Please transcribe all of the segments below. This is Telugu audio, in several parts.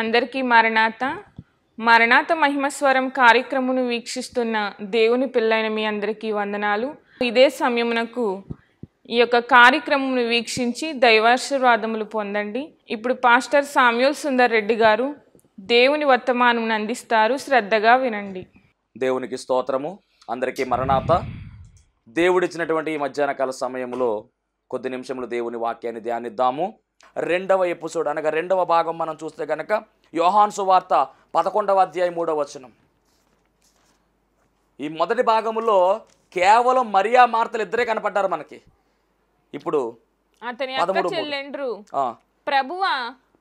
అందరికీ మరణాత మరణాత మహిమస్వరం కార్యక్రమను వీక్షిస్తున్న దేవుని పిల్లైన మీ అందరికీ వందనాలు ఇదే సమయమునకు ఈ యొక్క కార్యక్రమం వీక్షించి దైవాశీర్వాదములు పొందండి ఇప్పుడు పాస్టర్ సామ్యూల్ సుందర్ రెడ్డి గారు దేవుని వర్తమానం అందిస్తారు శ్రద్ధగా వినండి దేవునికి స్తోత్రము అందరికీ మరణాత దేవుడిచ్చినటువంటి ఈ మధ్యాహ్నకాల సమయంలో కొద్ది నిమిషంలో దేవుని వాక్యాన్ని ధ్యానిద్దాము రెండవ ఎపిసోడ్ అనగా రెండవ భాగం మనం చూస్తే కనుక యోహాన్సు వార్త పదకొండవ అధ్యాయం మూడవ వచనం ఈ మొదటి భాగంలో కేవలం మరియా మార్తలు ఇద్దరే కనపడ్డారు మనకి ఇప్పుడు ప్రభువా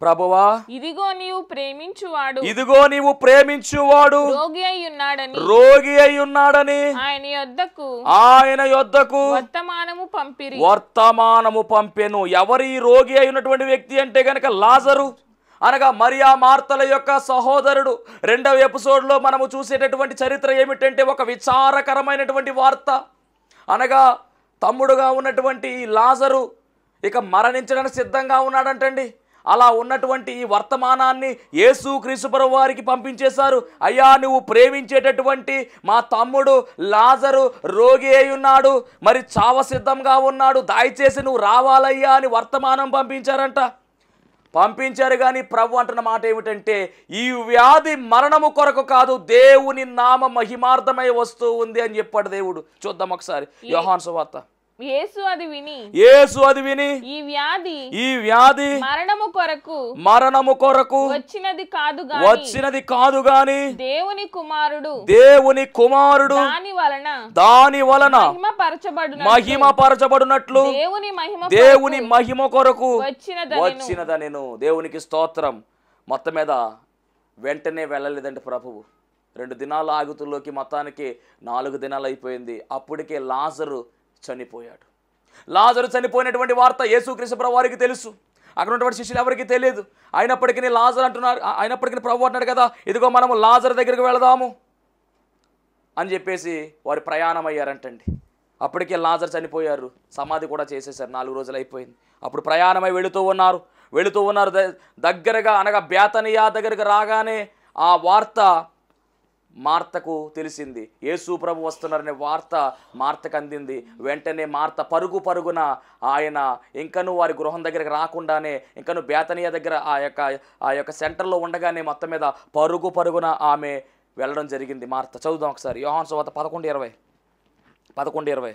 ప్రభువా ఇదిగో నీవు ప్రేమించువాడు ఇదిగో నీవు ప్రేమించువాడు రోగి అయి ఉన్నాడని రోగి అయి ఉన్నాడని ఆయన యొద్దకు ఆయన యొద్దకు వర్తమానము పంపిరి వర్తమానము పంపెను ఎవరి రోగి అయి ఉన్నటువంటి వ్యక్తి అంటే గనక లాజరు అనగా మరియా మార్తల యొక్క సహోదరుడు రెండవ ఎపిసోడ్లో మనము చూసేటటువంటి చరిత్ర ఏమిటంటే ఒక విచారకరమైనటువంటి వార్త అనగా తమ్ముడుగా ఉన్నటువంటి ఈ లాజరు ఇక మరణించడానికి సిద్ధంగా ఉన్నాడంటండి అలా ఉన్నటువంటి ఈ వర్తమానాన్ని యేసు క్రీసుపరు వారికి పంపించేశారు అయ్యా నువ్వు ప్రేమించేటటువంటి మా తమ్ముడు లాజరు రోగి అయి ఉన్నాడు మరి చావ సిద్ధంగా ఉన్నాడు దయచేసి నువ్వు రావాలయ్యా అని వర్తమానం పంపించారంట పంపించారు కానీ ప్రభు అంటున్న మాట ఏమిటంటే ఈ వ్యాధి మరణము కొరకు కాదు దేవుని నామ మహిమార్థమై వస్తూ ఉంది అని చెప్పాడు దేవుడు చూద్దాం ఒకసారి యోహాన్ సువార్త యేసు అది విని ఈ వ్యాధి ఈ వ్యాధి మరణము కొరకు మరణము కొరకు వచ్చినది కాదు వచ్చినది కాదు గాని దేవుని కుమారుడు దేవుని కుమారుడు దాని వలన దాని వలన మహిమ పరచబడినట్లు దేవుని మహిమ దేవుని మహిమ కొరకు వచ్చినద నేను దేవునికి స్తోత్రం మొత్తం మీద వెంటనే వెళ్ళలేదండి ప్రభువు రెండు దినాలు ఆగుతుల్లోకి మొత్తానికి నాలుగు దినాలు అయిపోయింది అప్పటికే లాజరు చనిపోయాడు లాజరు చనిపోయినటువంటి వార్త యేసుక్రీస్తు ప్రభు వారికి తెలుసు అక్కడ ఉన్నటువంటి శిష్యులు ఎవరికి తెలియదు అయినప్పటికీ లాజర్ అంటున్నారు అయినప్పటికీ ప్రభు అంటున్నాడు కదా ఇదిగో మనము లాజర్ దగ్గరికి వెళదాము అని చెప్పేసి వారు ప్రయాణం అయ్యారంటండి అప్పటికే లాజర్ చనిపోయారు సమాధి కూడా చేసేసారు నాలుగు రోజులు అయిపోయింది అప్పుడు ప్రయాణమై వెళుతూ ఉన్నారు వెళుతూ ఉన్నారు దగ్గరగా అనగా బేతనియా దగ్గరకు రాగానే ఆ వార్త మార్తకు తెలిసింది యేసు ప్రభు వస్తున్నారనే వార్త మార్తకు అందింది వెంటనే మార్త పరుగు పరుగున ఆయన ఇంకను వారి గృహం దగ్గరికి రాకుండానే ఇంకను బేతనియా దగ్గర ఆ యొక్క ఆ యొక్క సెంటర్లో ఉండగానే మొత్తం మీద పరుగు పరుగున ఆమె వెళ్ళడం జరిగింది మార్త చదువుదాం ఒకసారి యోహాన్ సువాత పదకొండు ఇరవై పదకొండు ఇరవై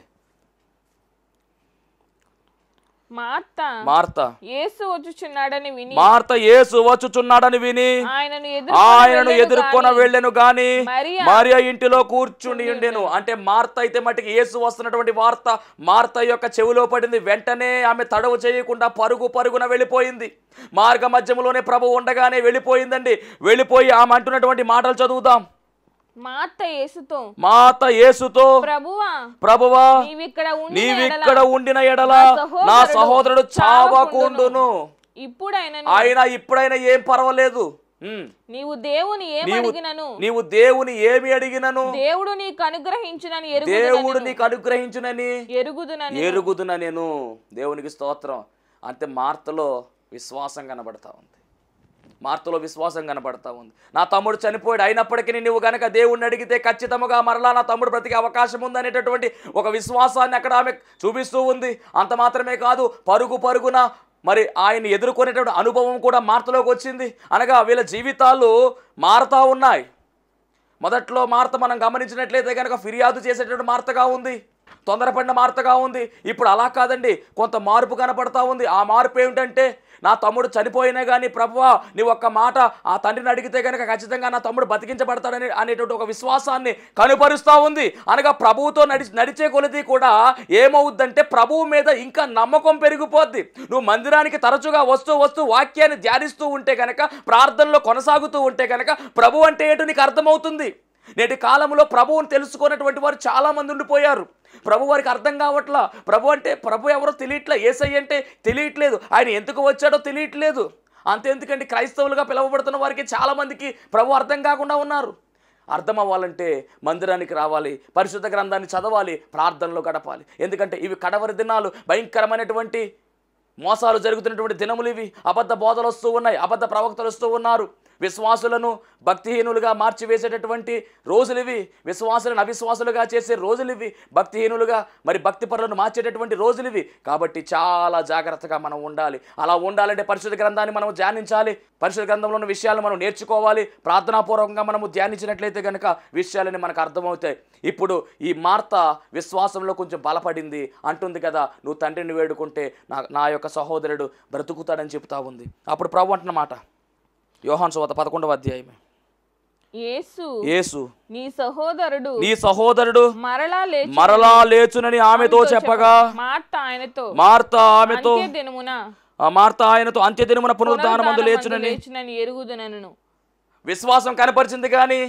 వచ్చుచున్నాడని విని ఆయనను ఎదుర్కొన వెళ్ళను గాని మరియా ఇంటిలో కూర్చుని ఉండేను అంటే మార్త అయితే మటుకి ఏసు వస్తున్నటువంటి వార్త మార్త యొక్క చెవిలో పడింది వెంటనే ఆమె తడవు చేయకుండా పరుగు పరుగున వెళ్ళిపోయింది మార్గ మధ్యంలోనే ప్రభు ఉండగానే వెళ్ళిపోయిందండి వెళ్ళిపోయి ఆమె అంటున్నటువంటి మాటలు చదువుదాం మాత ఏసుతో మాత ప్రభువా ప్రభువా నీవిక్కడ ఉండిన ఎడల నా సహోదరుడు చావకుండును ఇప్పుడైనా ఆయన ఇప్పుడైనా ఏం పర్వాలేదు నీవు దేవుని ఏమి అడిగినను నీవు దేవుని ఏమి అడిగినను దేవుడు నీకు అనుగ్రహించునని దేవుడు నీకు అనుగ్రహించునని ఎరుగుదునని ఎరుగుదున నేను దేవునికి స్తోత్రం అంతే మార్తలో విశ్వాసం కనబడతా ఉంది మార్తలో విశ్వాసం కనపడతా ఉంది నా తమ్ముడు చనిపోయాడు అయినప్పటికీ నువ్వు కనుక దేవుణ్ణి అడిగితే ఖచ్చితంగా మరలా నా తమ్ముడు బ్రతికే అవకాశం ఉందనేటటువంటి ఒక విశ్వాసాన్ని అక్కడ ఆమె చూపిస్తూ ఉంది అంత మాత్రమే కాదు పరుగు పరుగున మరి ఆయన ఎదుర్కొనేటువంటి అనుభవం కూడా మార్తలోకి వచ్చింది అనగా వీళ్ళ జీవితాలు మారుతూ ఉన్నాయి మొదట్లో మార్త మనం గమనించినట్లయితే కనుక ఫిర్యాదు చేసేటటువంటి మార్తగా ఉంది తొందరపడిన మార్తగా ఉంది ఇప్పుడు అలా కాదండి కొంత మార్పు కనపడతా ఉంది ఆ మార్పు ఏమిటంటే నా తమ్ముడు చనిపోయినా కానీ ప్రభువ నీ ఒక్క మాట ఆ తండ్రిని అడిగితే కనుక ఖచ్చితంగా నా తమ్ముడు బతికించబడతాడని అనేటువంటి ఒక విశ్వాసాన్ని కనుపరుస్తూ ఉంది అనగా ప్రభువుతో నడి నడిచే కొలది కూడా ఏమవుద్దంటే ప్రభువు మీద ఇంకా నమ్మకం పెరిగిపోద్ది నువ్వు మందిరానికి తరచుగా వస్తూ వస్తూ వాక్యాన్ని ధ్యానిస్తూ ఉంటే కనుక ప్రార్థనలో కొనసాగుతూ ఉంటే కనుక ప్రభు అంటే ఏంటో నీకు అర్థమవుతుంది నేటి కాలంలో ప్రభువుని తెలుసుకున్నటువంటి వారు చాలామంది ఉండిపోయారు ప్రభు వారికి అర్థం కావట్లా ప్రభు అంటే ప్రభు ఎవరో తెలియట్లే ఏసై అంటే తెలియట్లేదు ఆయన ఎందుకు వచ్చాడో తెలియట్లేదు అంతెందుకంటే క్రైస్తవులుగా పిలువబడుతున్న వారికి చాలామందికి ప్రభు అర్థం కాకుండా ఉన్నారు అర్థం అవ్వాలంటే మందిరానికి రావాలి పరిశుద్ధ గ్రంథాన్ని చదవాలి ప్రార్థనలు గడపాలి ఎందుకంటే ఇవి కడవరి దినాలు భయంకరమైనటువంటి మోసాలు జరుగుతున్నటువంటి దినములు ఇవి అబద్ధ బోధలు వస్తూ ఉన్నాయి అబద్ధ ప్రవక్తలు వస్తూ ఉన్నారు విశ్వాసులను భక్తిహీనులుగా మార్చివేసేటటువంటి రోజులు ఇవి విశ్వాసులను అవిశ్వాసులుగా చేసే రోజులు ఇవి భక్తిహీనులుగా మరి భక్తి పరులను మార్చేటటువంటి రోజులు ఇవి కాబట్టి చాలా జాగ్రత్తగా మనం ఉండాలి అలా ఉండాలంటే పరిశుద్ధ గ్రంథాన్ని మనం ధ్యానించాలి పరిశుద్ధ గ్రంథంలో ఉన్న విషయాలు మనం నేర్చుకోవాలి ప్రార్థనాపూర్వకంగా మనము ధ్యానించినట్లయితే కనుక విషయాలని మనకు అర్థమవుతాయి ఇప్పుడు ఈ మార్త విశ్వాసంలో కొంచెం బలపడింది అంటుంది కదా నువ్వు తండ్రిని వేడుకుంటే నా నా యొక్క సహోదరుడు బ్రతుకుతాడని చెప్తా ఉంది అప్పుడు ప్రభు అంటున్నమాట యోహాన్ సువార్త పదకొండవ అధ్యాయమే నీ సహోదరుడు మరలా లేచు మరలా లేచునని ఆమెతో చెప్పగా మార్త మార్త ఆమెతో మార్త ఆయనతో అంత్య దినమున పునరుద్ధానమందు లేచునని లేచునని ఎరుగుదనను విశ్వాసం కనపరిచింది కానీ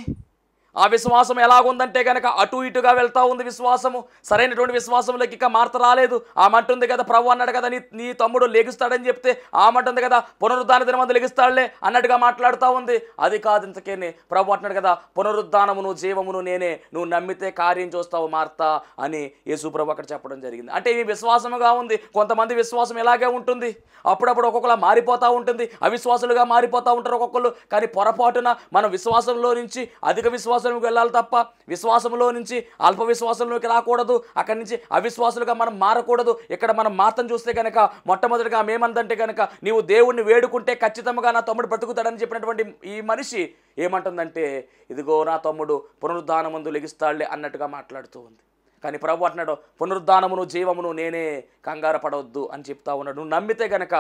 ఆ విశ్వాసం ఎలాగుందంటే కనుక అటు ఇటుగా వెళ్తూ ఉంది విశ్వాసము సరైనటువంటి విశ్వాసంలోకి ఇక మార్త రాలేదు ఆమంటుంది కదా ప్రభు అన్నాడు కదా నీ నీ తమ్ముడు లెగుస్తాడని చెప్తే ఆమంటుంది కదా పునరుద్ధాన మందు లెగుస్తాడులే అన్నట్టుగా మాట్లాడుతూ ఉంది అది కాదు ఇంతకేనే ప్రభు అంటున్నాడు కదా పునరుద్ధానమును జీవమును నేనే నువ్వు నమ్మితే కార్యం చూస్తావు మార్త అని యేసు ప్రభు అక్కడ చెప్పడం జరిగింది అంటే ఇది విశ్వాసముగా ఉంది కొంతమంది విశ్వాసం ఎలాగే ఉంటుంది అప్పుడప్పుడు ఒక్కొక్కలా మారిపోతూ ఉంటుంది అవిశ్వాసులుగా మారిపోతూ ఉంటారు ఒక్కొక్కరు కానీ పొరపాటున మన విశ్వాసంలో నుంచి అధిక విశ్వాసం విశ్వాసంలోకి వెళ్ళాలి తప్ప విశ్వాసంలో నుంచి అల్ప విశ్వాసంలోకి రాకూడదు అక్కడి నుంచి అవిశ్వాసులుగా మనం మారకూడదు ఇక్కడ మనం మాత్రం చూస్తే కనుక మొట్టమొదటిగా మేమందంటే కనుక నీవు దేవుణ్ణి వేడుకుంటే ఖచ్చితంగా నా తమ్ముడు బ్రతుకుతాడని చెప్పినటువంటి ఈ మనిషి ఏమంటుందంటే ఇదిగో నా తమ్ముడు పునరుద్ధానముందు లెగిస్తాళ్ళే అన్నట్టుగా మాట్లాడుతూ ఉంది కానీ ప్రభు అంటున్నాడు పునరుద్ధానమును జీవమును నేనే కంగారు పడవద్దు అని చెప్తా ఉన్నాడు నువ్వు నమ్మితే గనక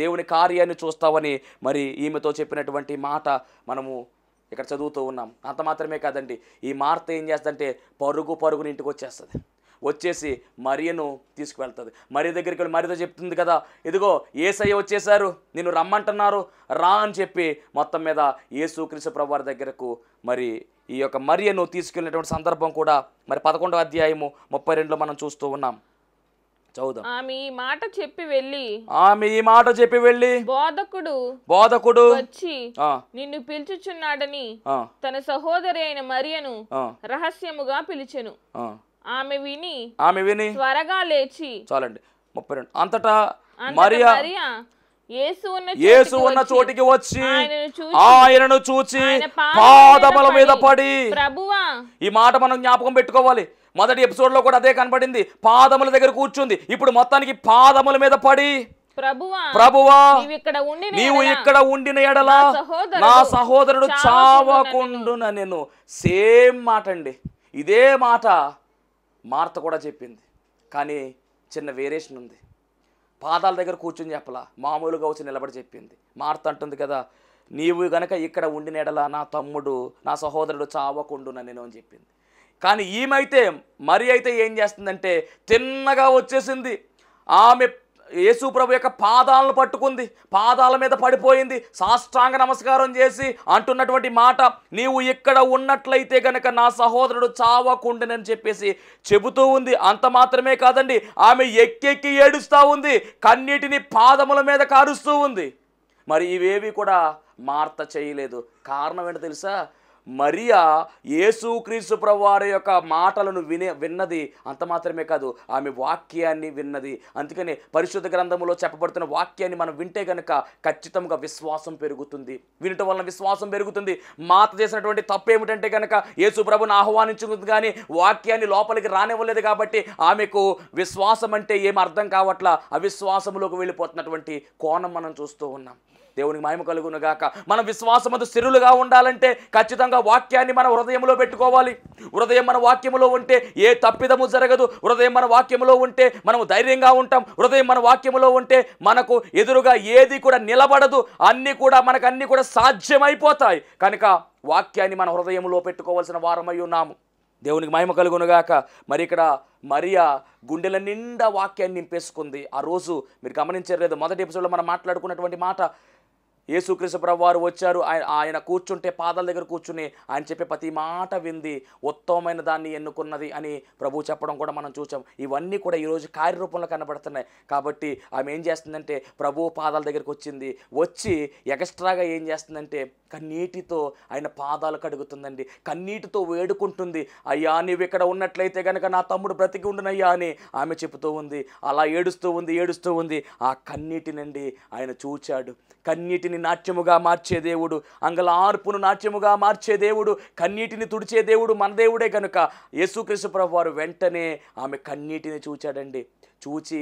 దేవుని కార్యాన్ని చూస్తావని మరి ఈమెతో చెప్పినటువంటి మాట మనము ఇక్కడ చదువుతూ ఉన్నాం అంత మాత్రమే కాదండి ఈ మార్త ఏం చేస్తుందంటే పరుగు పరుగుని ఇంటికి వచ్చేస్తుంది వచ్చేసి మరియను తీసుకువెళ్తుంది మరి దగ్గరికి వెళ్ళి మరితో చెప్తుంది కదా ఇదిగో ఏసయ్య వచ్చేసారు నిన్ను రమ్మంటున్నారు రా అని చెప్పి మొత్తం మీద యేసుక్రీస్తు ప్రభువారి దగ్గరకు మరి ఈ యొక్క మరియను తీసుకెళ్ళినటువంటి సందర్భం కూడా మరి పదకొండవ అధ్యాయము ముప్పై రెండులో మనం చూస్తూ ఉన్నాం చదువుదాం ఆమె ఈ మాట చెప్పి వెళ్ళి ఆమె ఈ మాట చెప్పి వెళ్ళి బోధకుడు బోధకుడు వచ్చి నిన్ను పిలుచుచున్నాడని తన సహోదరి అయిన మరియను రహస్యముగా పిలిచెను ఆమె విని ఆమె విని త్వరగా లేచి చాలండి ముప్పై రెండు అంతటా మరియా యేసు ఉన్న చోటికి వచ్చి ఆయనను చూచి పాదముల మీద పడి ప్రభువా ఈ మాట మనం జ్ఞాపకం పెట్టుకోవాలి మొదటి ఎపిసోడ్లో కూడా అదే కనపడింది పాదముల దగ్గర కూర్చుంది ఇప్పుడు మొత్తానికి పాదముల మీద పడి ప్రభువా నీవు ఇక్కడ ఉండిన ఎడలా నా సహోదరుడు చావకుండున నేను సేమ్ మాట అండి ఇదే మాట మార్త కూడా చెప్పింది కానీ చిన్న వేరియేషన్ ఉంది పాదాల దగ్గర కూర్చుని చెప్పలా మామూలుగా వచ్చి నిలబడి చెప్పింది మార్త అంటుంది కదా నీవు గనక ఇక్కడ ఉండిన ఎడలా నా తమ్ముడు నా సహోదరుడు చావకుండున నేను అని చెప్పింది కానీ ఈమైతే మరి అయితే ఏం చేస్తుందంటే తిన్నగా వచ్చేసింది ఆమె ప్రభు యొక్క పాదాలను పట్టుకుంది పాదాల మీద పడిపోయింది సాష్టాంగ నమస్కారం చేసి అంటున్నటువంటి మాట నీవు ఇక్కడ ఉన్నట్లయితే గనక నా సహోదరుడు చావకుండెనని చెప్పేసి చెబుతూ ఉంది అంత మాత్రమే కాదండి ఆమె ఎక్కెక్కి ఏడుస్తూ ఉంది కన్నీటిని పాదముల మీద కారుస్తూ ఉంది మరి ఇవేవి కూడా మార్త చేయలేదు కారణం ఏంటో తెలుసా మరియా యేసుక్రీస్తు ప్రభువారి యొక్క మాటలను వినే విన్నది అంత మాత్రమే కాదు ఆమె వాక్యాన్ని విన్నది అందుకని పరిశుద్ధ గ్రంథంలో చెప్పబడుతున్న వాక్యాన్ని మనం వింటే కనుక ఖచ్చితంగా విశ్వాసం పెరుగుతుంది వినటం వలన విశ్వాసం పెరుగుతుంది మాత చేసినటువంటి తప్పు ఏమిటంటే కనుక యేసు ప్రభుని ఆహ్వానించుకుంది కానీ వాక్యాన్ని లోపలికి రానివ్వలేదు కాబట్టి ఆమెకు విశ్వాసం అంటే ఏం అర్థం కావట్లా అవిశ్వాసంలోకి వెళ్ళిపోతున్నటువంటి కోణం మనం చూస్తూ ఉన్నాం దేవునికి మహిమ కలుగును గాక మన విశ్వాసమందు స్థిరులుగా ఉండాలంటే ఖచ్చితంగా వాక్యాన్ని మన హృదయంలో పెట్టుకోవాలి హృదయం మన వాక్యములో ఉంటే ఏ తప్పిదము జరగదు హృదయం మన వాక్యములో ఉంటే మనము ధైర్యంగా ఉంటాం హృదయం మన వాక్యములో ఉంటే మనకు ఎదురుగా ఏది కూడా నిలబడదు అన్నీ కూడా మనకు అన్నీ కూడా సాధ్యమైపోతాయి కనుక వాక్యాన్ని మన హృదయంలో పెట్టుకోవాల్సిన వారమై ఉన్నాము దేవునికి మహిమ కలుగునుగాక మరి ఇక్కడ మరియా గుండెల నిండా వాక్యాన్ని నింపేసుకుంది ఆ రోజు మీరు లేదు మొదటి ఎపిసోడ్లో మనం మాట్లాడుకున్నటువంటి మాట యేసుక్రీస్తు ప్రభు వారు వచ్చారు ఆయన ఆయన కూర్చుంటే పాదాల దగ్గర కూర్చుని ఆయన చెప్పే ప్రతి మాట వింది ఉత్తమమైన దాన్ని ఎన్నుకున్నది అని ప్రభు చెప్పడం కూడా మనం చూసాం ఇవన్నీ కూడా ఈరోజు కార్యరూపంలో కనబడుతున్నాయి కాబట్టి ఆమె ఏం చేస్తుందంటే ప్రభు పాదాల దగ్గరికి వచ్చింది వచ్చి ఎక్స్ట్రాగా ఏం చేస్తుందంటే కన్నీటితో ఆయన పాదాలు కడుగుతుందండి కన్నీటితో వేడుకుంటుంది అయ్యా నీవు ఇక్కడ ఉన్నట్లయితే కనుక నా తమ్ముడు బ్రతికి ఉండునయ్యా అని ఆమె చెబుతూ ఉంది అలా ఏడుస్తూ ఉంది ఏడుస్తూ ఉంది ఆ కన్నీటినండి ఆయన చూచాడు కన్నీటిని కన్నీటిని నాట్యముగా మార్చే దేవుడు అంగలార్పును నాట్యముగా మార్చే దేవుడు కన్నీటిని తుడిచే దేవుడు మన దేవుడే కనుక యేసుక్రీస్తు ప్రభు వారు వెంటనే ఆమె కన్నీటిని చూచాడండి చూచి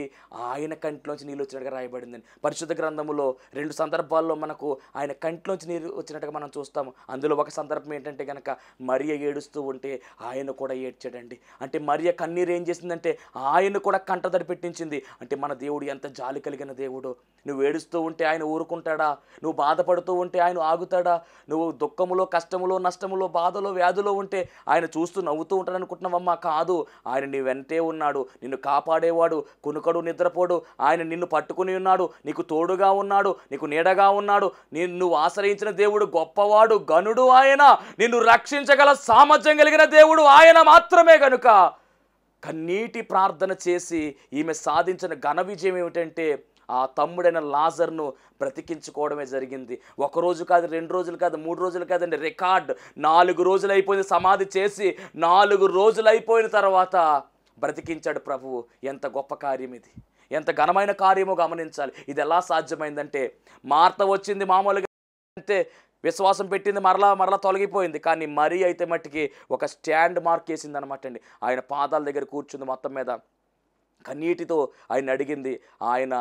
ఆయన కంటిలోంచి నీళ్ళు వచ్చినట్టుగా రాయబడిందని పరిశుద్ధ గ్రంథములో రెండు సందర్భాల్లో మనకు ఆయన కంటిలోంచి నీరు వచ్చినట్టుగా మనం చూస్తాము అందులో ఒక సందర్భం ఏంటంటే కనుక మరియ ఏడుస్తూ ఉంటే ఆయన కూడా ఏడ్చాడండి అంటే మరియ కన్నీరు ఏం చేసిందంటే ఆయన కూడా కంట పెట్టించింది అంటే మన దేవుడు ఎంత జాలి కలిగిన దేవుడు నువ్వు ఏడుస్తూ ఉంటే ఆయన ఊరుకుంటాడా నువ్వు బాధపడుతూ ఉంటే ఆయన ఆగుతాడా నువ్వు దుఃఖములో కష్టములో నష్టములో బాధలో వ్యాధులో ఉంటే ఆయన చూస్తూ నవ్వుతూ ఉంటాడు అనుకుంటున్నావమ్మా కాదు ఆయన నీ వెంటే ఉన్నాడు నిన్ను కాపాడేవాడు కునుకడు నిద్రపోడు ఆయన నిన్ను పట్టుకుని ఉన్నాడు నీకు తోడుగా ఉన్నాడు నీకు నీడగా ఉన్నాడు నిన్ను ఆశ్రయించిన దేవుడు గొప్పవాడు గనుడు ఆయన నిన్ను రక్షించగల సామర్థ్యం కలిగిన దేవుడు ఆయన మాత్రమే కనుక కన్నీటి ప్రార్థన చేసి ఈమె సాధించిన ఘన విజయం ఏమిటంటే ఆ తమ్ముడైన లాజర్ను బ్రతికించుకోవడమే జరిగింది ఒక రోజు కాదు రెండు రోజులు కాదు మూడు రోజులు కాదండి రికార్డ్ నాలుగు రోజులు అయిపోయింది సమాధి చేసి నాలుగు రోజులు అయిపోయిన తర్వాత బ్రతికించాడు ప్రభువు ఎంత గొప్ప కార్యం ఇది ఎంత ఘనమైన కార్యమో గమనించాలి ఇది ఎలా సాధ్యమైందంటే మార్త వచ్చింది మామూలుగా అంటే విశ్వాసం పెట్టింది మరలా మరలా తొలగిపోయింది కానీ మరీ అయితే మట్టికి ఒక స్టాండ్ మార్క్ వేసింది అనమాట అండి ఆయన పాదాల దగ్గర కూర్చుంది మొత్తం మీద కన్నీటితో ఆయన అడిగింది ఆయన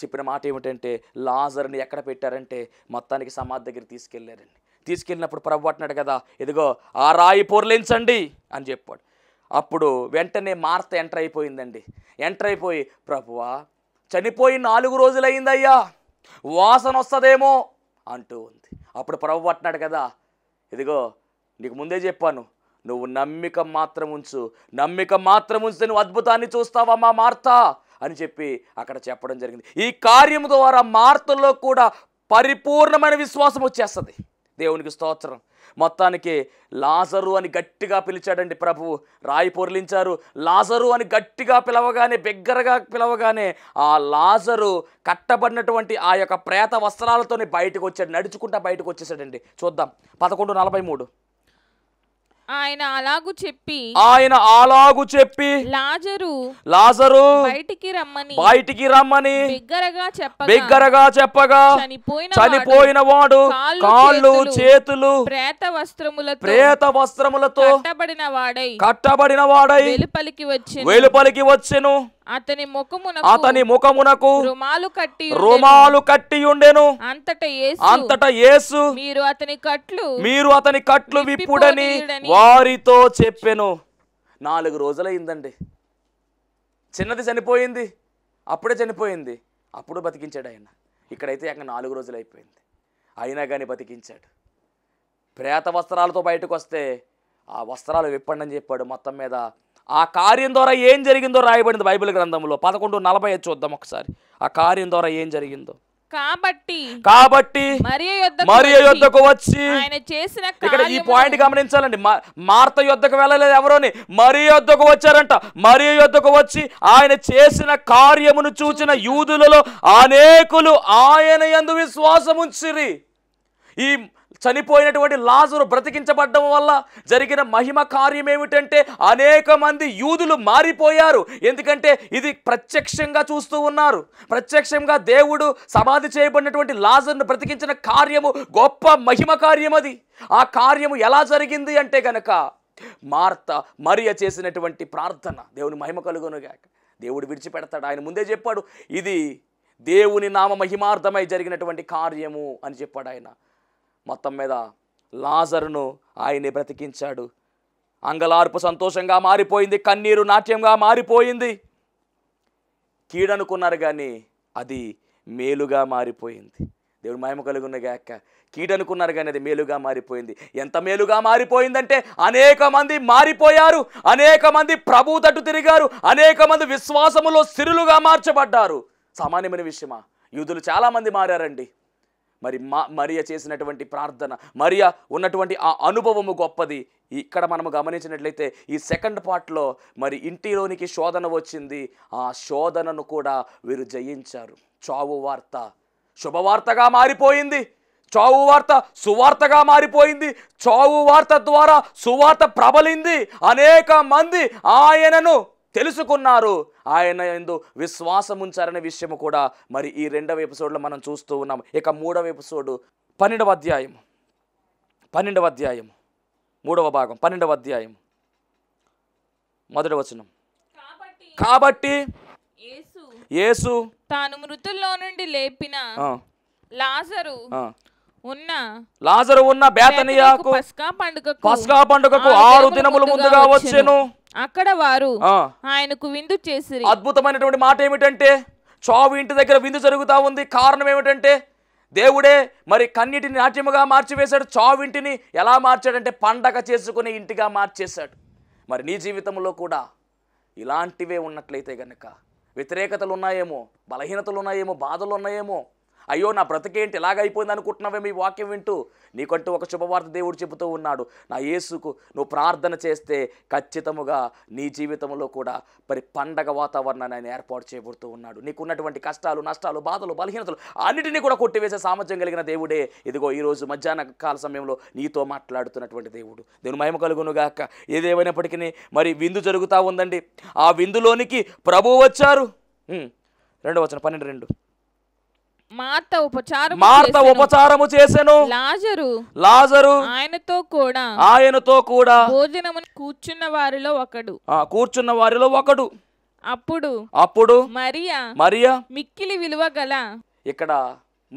చెప్పిన మాట ఏమిటంటే లాజర్ని ఎక్కడ పెట్టారంటే మొత్తానికి సమాధి దగ్గర తీసుకెళ్ళారండి తీసుకెళ్ళినప్పుడు ప్రభు అంటున్నాడు కదా ఇదిగో ఆ రాయి పొర్లించండి అని చెప్పాడు అప్పుడు వెంటనే మార్త ఎంటర్ అయిపోయిందండి ఎంటర్ అయిపోయి ప్రభువా చనిపోయి నాలుగు రోజులయ్యిందయ్యా వాసన వస్తుందేమో అంటూ ఉంది అప్పుడు ప్రభు అట్నాడు కదా ఇదిగో నీకు ముందే చెప్పాను నువ్వు నమ్మిక మాత్రం ఉంచు నమ్మిక మాత్రం ఉంచితే నువ్వు అద్భుతాన్ని చూస్తావా మా మార్త అని చెప్పి అక్కడ చెప్పడం జరిగింది ఈ కార్యం ద్వారా మార్తల్లో కూడా పరిపూర్ణమైన విశ్వాసం వచ్చేస్తుంది దేవునికి స్తోత్రం మొత్తానికి లాజరు అని గట్టిగా పిలిచాడండి ప్రభువు రాయి పొరలించారు లాజరు అని గట్టిగా పిలవగానే బిగ్గరగా పిలవగానే ఆ లాజరు కట్టబడినటువంటి ఆ యొక్క ప్రేత వస్త్రాలతోనే బయటకు వచ్చాడు నడుచుకుంటా బయటకు వచ్చేసాడండి చూద్దాం పదకొండు నలభై మూడు ఆయన అలాగు చెప్పి ఆయన అలాగు చెప్పి లాజరు లాజరు బయటికి రమ్మని బయటికి రమ్మని బిగ్గరగా చెప్ప బిగ్గరగా చెప్పగా చనిపోయిన చనిపోయిన వాడు కాళ్ళు చేతులు ప్రేత వస్త్రములతో ప్రేత వస్త్రములతో కట్టబడిన వాడై కట్టబడిన వాడై వెలుపలికి వచ్చి వెలుపలికి వచ్చెను అతని ముఖమునకు అతని ముఖమునకు రుమాలు కట్టి రుమాలు కట్టి ఉండెను అంతట యేసు అంతట యేసు మీరు అతని కట్లు మీరు అతని కట్లు విప్పుడని వారితో చెప్పెను నాలుగు రోజులైందండి చిన్నది చనిపోయింది అప్పుడే చనిపోయింది అప్పుడు బతికించాడు ఆయన ఇక్కడైతే అక్కడ నాలుగు రోజులు అయిపోయింది అయినా కానీ బతికించాడు ప్రేత వస్త్రాలతో బయటకు వస్తే ఆ వస్త్రాలు విప్పండి అని చెప్పాడు మొత్తం మీద ఆ కార్యం ద్వారా ఏం జరిగిందో రాయబడింది బైబిల్ గ్రంథంలో పదకొండు నలభై చూద్దాం ఒకసారి ఆ కార్యం ద్వారా ఏం జరిగిందో కాబట్టి కాబట్టి మరియ యొద్దకు వచ్చి ఇక్కడ ఈ పాయింట్ గమనించాలండి మార్త యొద్దకు వెళ్ళలేదు ఎవరోని మరి యొద్దకు వచ్చారంట మరి యొద్దకు వచ్చి ఆయన చేసిన కార్యమును చూచిన యూదులలో అనేకులు ఆయన యందు విశ్వాసముచ్చిరి ఈ చనిపోయినటువంటి లాజరు బ్రతికించబడ్డం వల్ల జరిగిన మహిమ కార్యం ఏమిటంటే అనేక మంది యూదులు మారిపోయారు ఎందుకంటే ఇది ప్రత్యక్షంగా చూస్తూ ఉన్నారు ప్రత్యక్షంగా దేవుడు సమాధి చేయబడినటువంటి లాజర్ను బ్రతికించిన కార్యము గొప్ప మహిమ కార్యం అది ఆ కార్యము ఎలా జరిగింది అంటే గనక మార్త మరియ చేసినటువంటి ప్రార్థన దేవుని మహిమ కలుగునుగాక దేవుడు విడిచిపెడతాడు ఆయన ముందే చెప్పాడు ఇది దేవుని నామ మహిమార్థమై జరిగినటువంటి కార్యము అని చెప్పాడు ఆయన మొత్తం మీద లాజరును ఆయనే బ్రతికించాడు అంగలార్పు సంతోషంగా మారిపోయింది కన్నీరు నాట్యంగా మారిపోయింది కీడనుకున్నారు కానీ అది మేలుగా మారిపోయింది దేవుడు మహిమ కలుగున్నగాక కీడనుకున్నారు కానీ అది మేలుగా మారిపోయింది ఎంత మేలుగా మారిపోయిందంటే అనేక మంది మారిపోయారు అనేక మంది ప్రభు తట్టు తిరిగారు అనేక మంది విశ్వాసములో సిరులుగా మార్చబడ్డారు సామాన్యమైన విషయమా యూదులు చాలామంది మారారండి మరి మా మరియ చేసినటువంటి ప్రార్థన మరియ ఉన్నటువంటి ఆ అనుభవము గొప్పది ఇక్కడ మనము గమనించినట్లయితే ఈ సెకండ్ పార్ట్లో మరి ఇంటిలోనికి శోధన వచ్చింది ఆ శోధనను కూడా వీరు జయించారు చావు వార్త శుభవార్తగా మారిపోయింది చావు వార్త సువార్తగా మారిపోయింది చావు వార్త ద్వారా సువార్త ప్రబలింది అనేక మంది ఆయనను తెలుసుకున్నారు ఆయన ఎందు విశ్వాసం ఉంచారనే విషయం కూడా మరి ఈ రెండవ ఎపిసోడ్లో మనం చూస్తూ ఉన్నాం ఇక మూడవ ఎపిసోడు పన్నెండవ అధ్యాయం పన్నెండవ అధ్యాయం మూడవ భాగం పన్నెండవ అధ్యాయం మొదటి వచనం కాబట్టి యేసు తాను మృతుల్లో నుండి లేపిన లాజరు ఉన్న లాజరు ఉన్న బేతనియాకు పస్కా పండుగకు పస్కా పండుగకు ఆరు దినముల ముందుగా వచ్చేను అక్కడ వారు ఆయనకు విందు చేసి అద్భుతమైనటువంటి మాట ఏమిటంటే చావు ఇంటి దగ్గర విందు జరుగుతా ఉంది కారణం ఏమిటంటే దేవుడే మరి కన్నిటిని నాట్యముగా మార్చివేశాడు చావు ఇంటిని ఎలా మార్చాడంటే పండగ చేసుకునే ఇంటిగా మార్చేశాడు మరి నీ జీవితంలో కూడా ఇలాంటివే ఉన్నట్లయితే గనక వ్యతిరేకతలు ఉన్నాయేమో బలహీనతలు ఉన్నాయేమో బాధలు ఉన్నాయేమో అయ్యో నా బ్రతికేంటి ఎలాగైపోయింది అనుకుంటున్నావే మీ వాక్యం వింటూ నీకంటూ ఒక శుభవార్త దేవుడు చెబుతూ ఉన్నాడు నా యేసుకు నువ్వు ప్రార్థన చేస్తే ఖచ్చితముగా నీ జీవితంలో కూడా మరి పండగ వాతావరణాన్ని ఆయన ఏర్పాటు చేయబడుతూ ఉన్నాడు నీకున్నటువంటి కష్టాలు నష్టాలు బాధలు బలహీనతలు అన్నిటినీ కూడా కొట్టివేసే సామర్థ్యం కలిగిన దేవుడే ఇదిగో ఈరోజు మధ్యాహ్న కాల సమయంలో నీతో మాట్లాడుతున్నటువంటి దేవుడు దేవుని మహిమ కలుగునుగాక ఏదేమైనప్పటికీ మరి విందు జరుగుతూ ఉందండి ఆ విందులోనికి ప్రభు వచ్చారు రెండు వచ్చిన పన్నెండు రెండు మార్త ఉపచారం ఉపచారము చేసెను లాజరు లాజరు ఆయనతో కూడా ఆయనతో కూడా భోజనము కూర్చున్న వారిలో ఒకడు కూర్చున్న వారిలో ఒకడు అప్పుడు అప్పుడు మరియా మరియా మిక్కిలి విలువ గల ఇక్కడ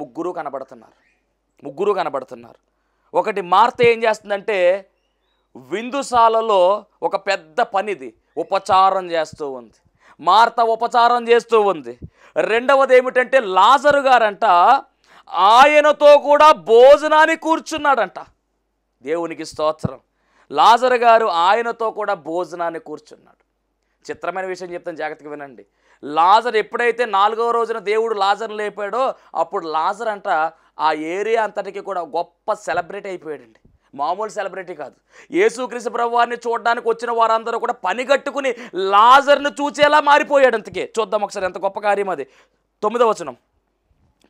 ముగ్గురు కనబడుతున్నారు ముగ్గురు కనబడుతున్నారు ఒకటి మార్త ఏం చేస్తుందంటే విందుశాలలో ఒక పెద్ద పనిది ఉపచారం చేస్తూ ఉంది మార్త ఉపచారం చేస్తూ ఉంది రెండవది ఏమిటంటే లాజరు గారంట ఆయనతో కూడా భోజనాన్ని కూర్చున్నాడంట దేవునికి స్తోత్రం లాజరు గారు ఆయనతో కూడా భోజనాన్ని కూర్చున్నాడు చిత్రమైన విషయం చెప్తాను జాగ్రత్తగా వినండి లాజర్ ఎప్పుడైతే నాలుగవ రోజున దేవుడు లాజర్ లేపాడో అప్పుడు లాజర్ అంట ఆ ఏరియా అంతటికి కూడా గొప్ప సెలబ్రేట్ అయిపోయాడండి మామూలు సెలబ్రిటీ కాదు యేసుక్రీస్తు ప్రభు వారిని చూడడానికి వచ్చిన వారందరూ కూడా పనిగట్టుకుని లాజర్ను చూచేలా మారిపోయాడు అంతకే చూద్దాం ఒకసారి ఎంత గొప్ప కార్యం అది తొమ్మిదవచనం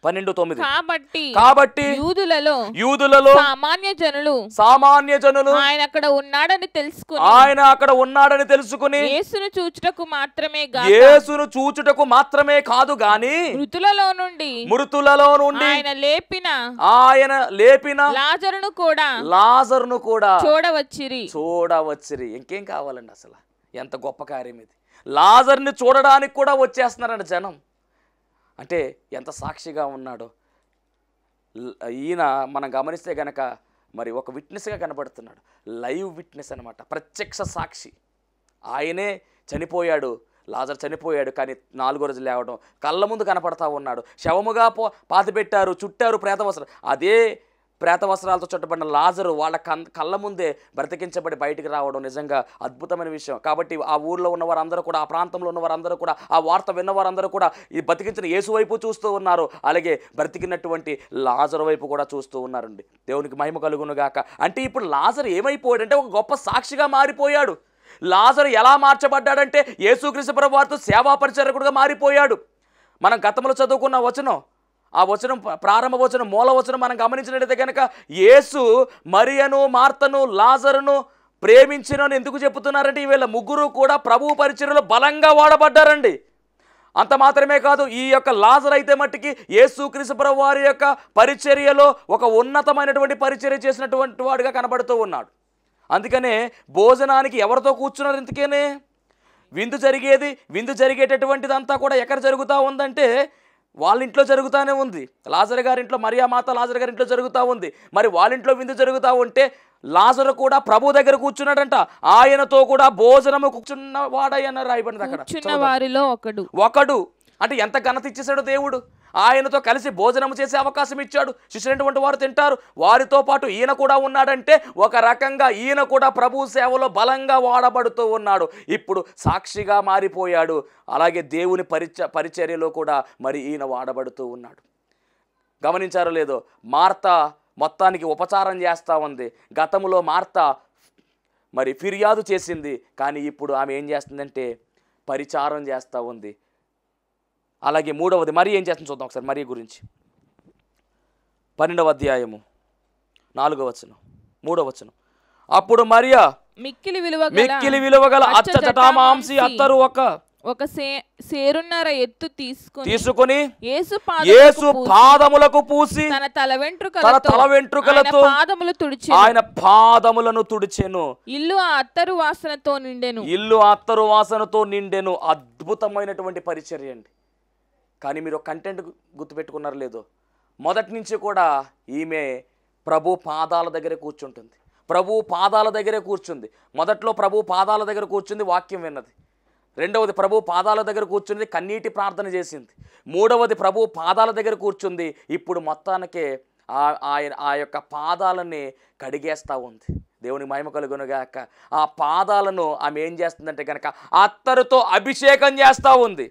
పన్నెండు తొమ్మిది కాబట్టి కాబట్టి యూదులలో యూదులలో సామాన్య జనులు సామాన్య జనులు ఆయన అక్కడ ఉన్నాడని తెలుసుకుని ఆయన అక్కడ ఉన్నాడని తెలుసుకుని యేసును చూచుటకు మాత్రమే యేసును చూచుటకు మాత్రమే కాదు గాని మృతులలో నుండి మృతులలో నుండి ఆయన లేపిన ఆయన లేపిన లాజరును కూడా లాజరును కూడా చూడవచ్చిరి చూడవచ్చిరి ఇంకేం కావాలండి అసలు ఎంత గొప్ప కార్యం ఇది లాజర్ని చూడడానికి కూడా వచ్చేస్తున్నారండి జనం అంటే ఎంత సాక్షిగా ఉన్నాడో ఈయన మనం గమనిస్తే కనుక మరి ఒక విట్నెస్గా కనబడుతున్నాడు లైవ్ విట్నెస్ అనమాట ప్రత్యక్ష సాక్షి ఆయనే చనిపోయాడు లాజర్ చనిపోయాడు కానీ నాలుగో రోజులు లేవడం కళ్ళ ముందు కనపడతా ఉన్నాడు శవముగా పో పాతిపెట్టారు చుట్టారు ప్రేతవసరం అదే ప్రేత వస్త్రాలతో చుట్టబడిన లాజరు వాళ్ళ కళ్ళ ముందే బ్రతికించబడి బయటికి రావడం నిజంగా అద్భుతమైన విషయం కాబట్టి ఆ ఊర్లో ఉన్న వారందరూ కూడా ఆ ప్రాంతంలో ఉన్న వారందరూ కూడా ఆ వార్త విన్నవారందరూ కూడా ఈ బతికించిన యేసు వైపు చూస్తూ ఉన్నారు అలాగే బ్రతికినటువంటి లాజరు వైపు కూడా చూస్తూ ఉన్నారండి దేవునికి మహిమ కలుగును గాక అంటే ఇప్పుడు లాజరు ఏమైపోయాడంటే ఒక గొప్ప సాక్షిగా మారిపోయాడు లాజరు ఎలా మార్చబడ్డాడంటే యేసు ప్రభు వారితో సేవా పరిచారకుడుగా మారిపోయాడు మనం గతంలో చదువుకున్న వచనం ఆ వచనం ప్రారంభ వచనం మూల వచనం మనం గమనించినట్టయితే కనుక యేసు మరియను మార్తను లాజరును ప్రేమించినని ఎందుకు చెప్తున్నారంటే ఈవేళ ముగ్గురు కూడా ప్రభు పరిచయలు బలంగా వాడబడ్డారండి అంత మాత్రమే కాదు ఈ యొక్క లాజర్ అయితే మట్టికి యేసుక్రీసుపురం వారి యొక్క పరిచర్యలో ఒక ఉన్నతమైనటువంటి పరిచర్య చేసినటువంటి వాడిగా కనబడుతూ ఉన్నాడు అందుకనే భోజనానికి ఎవరితో కూర్చున్నారు ఇంతకేనే విందు జరిగేది విందు జరిగేటటువంటిదంతా కూడా ఎక్కడ జరుగుతూ ఉందంటే వాళ్ళ ఇంట్లో జరుగుతూనే ఉంది లాజర్ గారింట్లో మరియా మాత లాజర్ గారింట్లో జరుగుతూ ఉంది మరి వాళ్ళింట్లో విందు జరుగుతూ ఉంటే లాజరు కూడా ప్రభు దగ్గర కూర్చున్నాడంట ఆయనతో కూడా భోజనము కూర్చున్న వాడయ్యన్న రాయబడింది అక్కడ వారిలో ఒకడు ఒకడు అంటే ఎంత ఘనత ఇచ్చేసాడు దేవుడు ఆయనతో కలిసి భోజనం చేసే అవకాశం ఇచ్చాడు శిష్యులైనటువంటి వారు తింటారు వారితో పాటు ఈయన కూడా ఉన్నాడంటే ఒక రకంగా ఈయన కూడా ప్రభు సేవలో బలంగా వాడబడుతూ ఉన్నాడు ఇప్పుడు సాక్షిగా మారిపోయాడు అలాగే దేవుని పరిచ పరిచర్యలో కూడా మరి ఈయన వాడబడుతూ ఉన్నాడు గమనించారో లేదో మార్త మొత్తానికి ఉపచారం చేస్తూ ఉంది గతంలో మార్త మరి ఫిర్యాదు చేసింది కానీ ఇప్పుడు ఆమె ఏం చేస్తుందంటే పరిచారం చేస్తూ ఉంది అలాగే మూడవది మరి ఏం చేస్తుంది చూద్దాం ఒకసారి మరి గురించి పన్నెండవ అధ్యాయము నాలుగవ వచనం మూడవ వచనం అప్పుడు మరియా మిక్కిలి విలువ మిక్కిలి విలువ గల అచ్చ అత్తరు ఒక ఒక సేరున్నర ఎత్తు తీసుకుని తీసుకుని యేసు పాదములకు పూసి తన తల వెంట్రుకల తల వెంట్రుకలతో పాదములు తుడిచి ఆయన పాదములను తుడిచెను ఇల్లు ఆ అత్తరు వాసనతో నిండెను ఇల్లు అత్తరు వాసనతో నిండెను అద్భుతమైనటువంటి పరిచర్య అండి కానీ మీరు కంటెంట్ గుర్తుపెట్టుకున్నారు లేదో మొదటి నుంచి కూడా ఈమె ప్రభు పాదాల దగ్గర కూర్చుంటుంది ప్రభు పాదాల దగ్గరే కూర్చుంది మొదట్లో ప్రభు పాదాల దగ్గర కూర్చుంది వాక్యం విన్నది రెండవది ప్రభు పాదాల దగ్గర కూర్చుంది కన్నీటి ప్రార్థన చేసింది మూడవది ప్రభు పాదాల దగ్గర కూర్చుంది ఇప్పుడు మొత్తానికే ఆయన ఆ యొక్క పాదాలని కడిగేస్తూ ఉంది దేవుని మహిమ కలుగునుగాక ఆ పాదాలను ఆమె ఏం చేస్తుందంటే కనుక అత్తరుతో అభిషేకం చేస్తూ ఉంది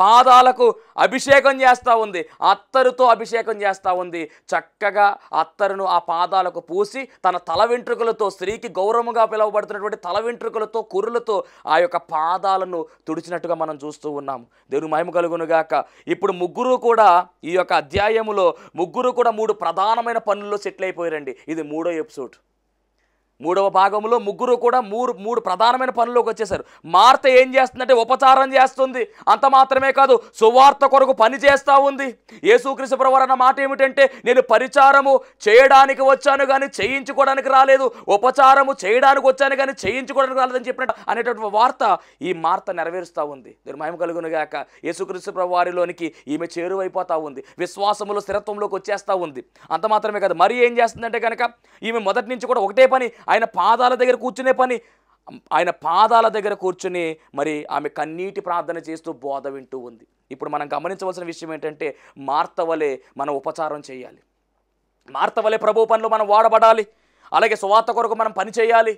పాదాలకు అభిషేకం చేస్తూ ఉంది అత్తరుతో అభిషేకం చేస్తూ ఉంది చక్కగా అత్తరును ఆ పాదాలకు పూసి తన తల వెంట్రుకలతో స్త్రీకి గౌరవంగా పిలువబడుతున్నటువంటి తల వెంట్రుకలతో కుర్రలతో ఆ యొక్క పాదాలను తుడిచినట్టుగా మనం చూస్తూ ఉన్నాం దేవుని మహిమ కలుగునుగాక ఇప్పుడు ముగ్గురు కూడా ఈ యొక్క అధ్యాయములో ముగ్గురు కూడా మూడు ప్రధానమైన పనుల్లో సెటిల్ అయిపోయారండి ఇది మూడో ఎపిసోడ్ మూడవ భాగంలో ముగ్గురు కూడా మూడు మూడు ప్రధానమైన పనుల్లోకి వచ్చేసారు మార్త ఏం చేస్తుందంటే ఉపచారం చేస్తుంది అంత మాత్రమే కాదు సువార్త కొరకు పని చేస్తూ ఉంది యేసుకృష్ణ ప్రవర్ అన్న మాట ఏమిటంటే నేను పరిచారము చేయడానికి వచ్చాను కానీ చేయించుకోవడానికి రాలేదు ఉపచారము చేయడానికి వచ్చాను కానీ చేయించుకోవడానికి రాలేదని చెప్పినట్టు అనేటటువంటి వార్త ఈ మార్త నెరవేరుస్తూ ఉంది దీని మహిమ కలుగునుగాక యేసుకృష్ణ వారిలోనికి ఈమె చేరువైపోతూ ఉంది విశ్వాసములో స్థిరత్వంలోకి వచ్చేస్తూ ఉంది అంత మాత్రమే కాదు మరి ఏం చేస్తుందంటే కనుక ఈమె మొదటి నుంచి కూడా ఒకటే పని ఆయన పాదాల దగ్గర కూర్చునే పని ఆయన పాదాల దగ్గర కూర్చుని మరి ఆమె కన్నీటి ప్రార్థన చేస్తూ బోధ వింటూ ఉంది ఇప్పుడు మనం గమనించవలసిన విషయం ఏంటంటే మార్తవలే మనం ఉపచారం చేయాలి మార్తవలే ప్రభు పనులు మనం వాడబడాలి అలాగే సువార్త కొరకు మనం పని చేయాలి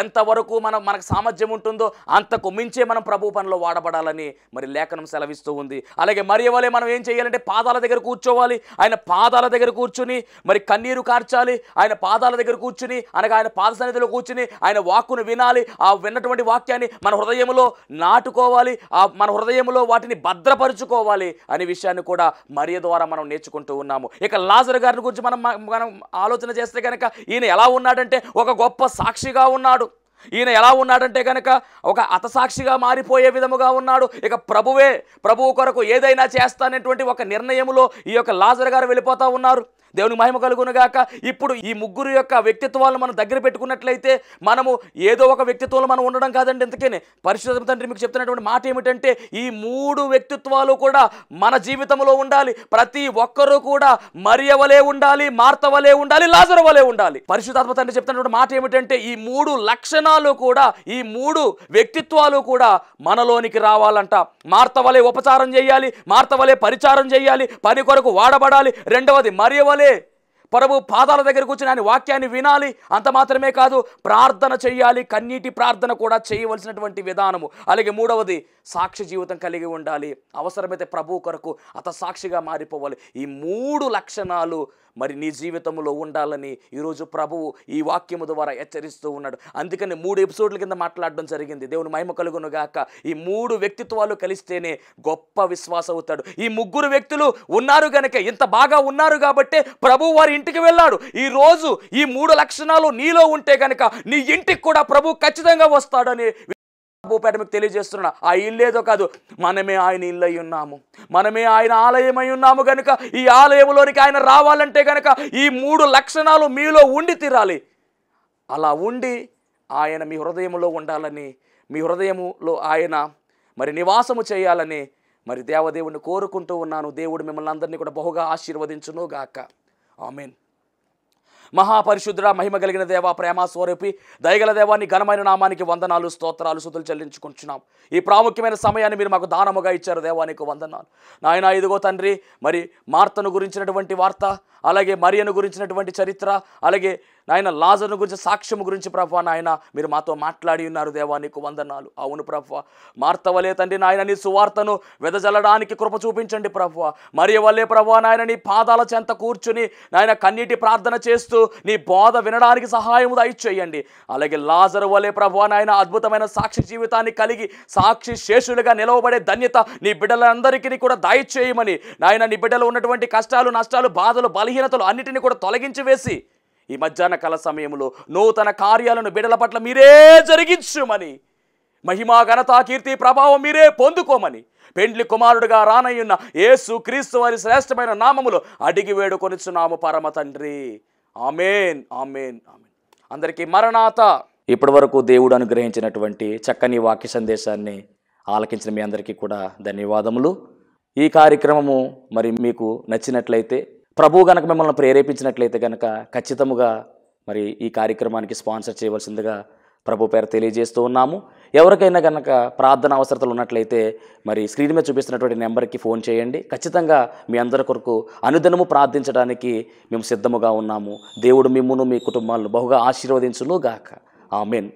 ఎంతవరకు మనం మనకు సామర్థ్యం ఉంటుందో అంతకు మించే మనం ప్రభు పనిలో వాడబడాలని మరి లేఖనం సెలవిస్తూ ఉంది అలాగే మరి మనం ఏం చేయాలంటే పాదాల దగ్గర కూర్చోవాలి ఆయన పాదాల దగ్గర కూర్చుని మరి కన్నీరు కార్చాలి ఆయన పాదాల దగ్గర కూర్చుని అనగా ఆయన పాద సన్నిధిలో కూర్చుని ఆయన వాక్కును వినాలి ఆ విన్నటువంటి వాక్యాన్ని మన హృదయంలో నాటుకోవాలి ఆ మన హృదయంలో వాటిని భద్రపరుచుకోవాలి అనే విషయాన్ని కూడా మరియ ద్వారా మనం నేర్చుకుంటూ ఉన్నాము ఇక లాజర్ గారిని గురించి మనం మనం ఆలోచన చేస్తే కనుక ఈయన ఎలా ఉన్నాడంటే ఒక గొప్ప సాక్షిగా ఉన్నాడు ఈయన ఎలా ఉన్నాడంటే కనుక ఒక అతసాక్షిగా మారిపోయే విధముగా ఉన్నాడు ఇక ప్రభువే ప్రభువు కొరకు ఏదైనా చేస్తానటువంటి ఒక నిర్ణయంలో ఈ యొక్క లాజర్ గారు వెళ్ళిపోతూ ఉన్నారు దేవుని మహిమ కలుగునుగాక ఇప్పుడు ఈ ముగ్గురు యొక్క వ్యక్తిత్వాలను మనం దగ్గర పెట్టుకున్నట్లయితే మనము ఏదో ఒక వ్యక్తిత్వంలో మనం ఉండడం కాదండి ఎందుకనే పరిశుద్ధ తండ్రి మీకు చెప్తున్నటువంటి మాట ఏమిటంటే ఈ మూడు వ్యక్తిత్వాలు కూడా మన జీవితంలో ఉండాలి ప్రతి ఒక్కరూ కూడా మరియవలే ఉండాలి మార్తవలే ఉండాలి లాజరవలే ఉండాలి పరిశుధాత్మ తండ్రి చెప్తున్నటువంటి మాట ఏమిటంటే ఈ మూడు లక్షణాలు కూడా ఈ మూడు వ్యక్తిత్వాలు కూడా మనలోనికి రావాలంట మార్తవలే ఉపచారం చేయాలి మార్తవలే పరిచారం చేయాలి పని కొరకు వాడబడాలి రెండవది మరియవలే వినాలి ప్రభు పాదాల దగ్గర కూర్చొని ఆయన వాక్యాన్ని వినాలి అంత మాత్రమే కాదు ప్రార్థన చేయాలి కన్నీటి ప్రార్థన కూడా చేయవలసినటువంటి విధానము అలాగే మూడవది సాక్షి జీవితం కలిగి ఉండాలి అవసరమైతే ప్రభు కొరకు అత సాక్షిగా మారిపోవాలి ఈ మూడు లక్షణాలు మరి నీ జీవితంలో ఉండాలని ఈరోజు ప్రభువు ఈ వాక్యము ద్వారా హెచ్చరిస్తూ ఉన్నాడు అందుకని మూడు ఎపిసోడ్ల కింద మాట్లాడడం జరిగింది దేవుని మహిమ కలుగును గాక ఈ మూడు వ్యక్తిత్వాలు కలిస్తేనే గొప్ప విశ్వాసం అవుతాడు ఈ ముగ్గురు వ్యక్తులు ఉన్నారు గనక ఇంత బాగా ఉన్నారు కాబట్టే ప్రభు వారి ఇంటికి వెళ్ళాడు రోజు ఈ మూడు లక్షణాలు నీలో ఉంటే గనక నీ ఇంటికి కూడా ప్రభు ఖచ్చితంగా వస్తాడని భూపేట మీకు తెలియజేస్తున్నా ఆ ఇల్లేదో కాదు మనమే ఆయన ఇల్లు అయి ఉన్నాము మనమే ఆయన ఆలయమై ఉన్నాము కనుక ఈ ఆలయంలోనికి ఆయన రావాలంటే కనుక ఈ మూడు లక్షణాలు మీలో ఉండి తీరాలి అలా ఉండి ఆయన మీ హృదయంలో ఉండాలని మీ హృదయములో ఆయన మరి నివాసము చేయాలని మరి దేవదేవుని కోరుకుంటూ ఉన్నాను దేవుడు మిమ్మల్ని అందరినీ కూడా బహుగా ఆశీర్వదించును గాక ఆమెన్ మహాపరిశుద్ధుడ మహిమ కలిగిన దేవ ప్రేమ స్వరూపి దయగల దేవాన్ని ఘనమైన నామానికి వందనాలు స్తోత్రాలు సుతులు చెల్లించుకుంటున్నాం ఈ ప్రాముఖ్యమైన సమయాన్ని మీరు మాకు దానముగా ఇచ్చారు దేవానికి వందనాలు నాయన ఇదిగో తండ్రి మరి మార్తను గురించినటువంటి వార్త అలాగే మరియను గురించినటువంటి చరిత్ర అలాగే నాయన లాజర్ను గురించి సాక్ష్యం గురించి ప్రభా నాయన మీరు మాతో మాట్లాడి ఉన్నారు దేవా నీకు వందనాలు అవును ప్రభా మార్తవలే తండ్రి నాయన నీ సువార్తను వెదజల్లడానికి కృప చూపించండి ప్రభా మరి వల్లే ప్రభా నాయన నీ పాదాల చెంత కూర్చుని నాయన కన్నీటి ప్రార్థన చేస్తూ నీ బోధ వినడానికి సహాయం దయచేయండి అలాగే లాజర్ వలే ప్రభా నాయన అద్భుతమైన సాక్షి జీవితాన్ని కలిగి సాక్షి శేషులుగా నిలవబడే ధన్యత నీ బిడ్డలందరికీ కూడా దయచేయమని నాయన నీ బిడ్డలు ఉన్నటువంటి కష్టాలు నష్టాలు బాధలు బలహీనతలు అన్నిటిని కూడా తొలగించి వేసి ఈ మధ్యాహ్న కళ సమయంలో నూతన కార్యాలను బిడల పట్ల మీరే జరిగించుమని మహిమా ఘనత కీర్తి ప్రభావం మీరే పొందుకోమని పెండ్లి కుమారుడుగా రానయ్యున్న యేసు క్రీస్తు వారి శ్రేష్టమైన నామములు అడిగి వేడుకొనిచున్నాము పరమ తండ్రి ఆమెన్ ఆమెన్ ఆమెన్ అందరికీ మరణాత ఇప్పటి వరకు దేవుడు అనుగ్రహించినటువంటి చక్కని వాక్య సందేశాన్ని ఆలకించిన మీ అందరికీ కూడా ధన్యవాదములు ఈ కార్యక్రమము మరి మీకు నచ్చినట్లయితే ప్రభువు గనక మిమ్మల్ని ప్రేరేపించినట్లయితే గనక ఖచ్చితముగా మరి ఈ కార్యక్రమానికి స్పాన్సర్ చేయవలసిందిగా ప్రభు పేరు తెలియజేస్తూ ఉన్నాము ఎవరికైనా గనక ప్రార్థన అవసరతలు ఉన్నట్లయితే మరి స్క్రీన్ మీద చూపిస్తున్నటువంటి నెంబర్కి ఫోన్ చేయండి ఖచ్చితంగా మీ అందరి కొరకు అనుదినము ప్రార్థించడానికి మేము సిద్ధముగా ఉన్నాము దేవుడు మిమ్మును మీ కుటుంబాలను బహుగా ఆశీర్వదించునుగాక ఆమెన్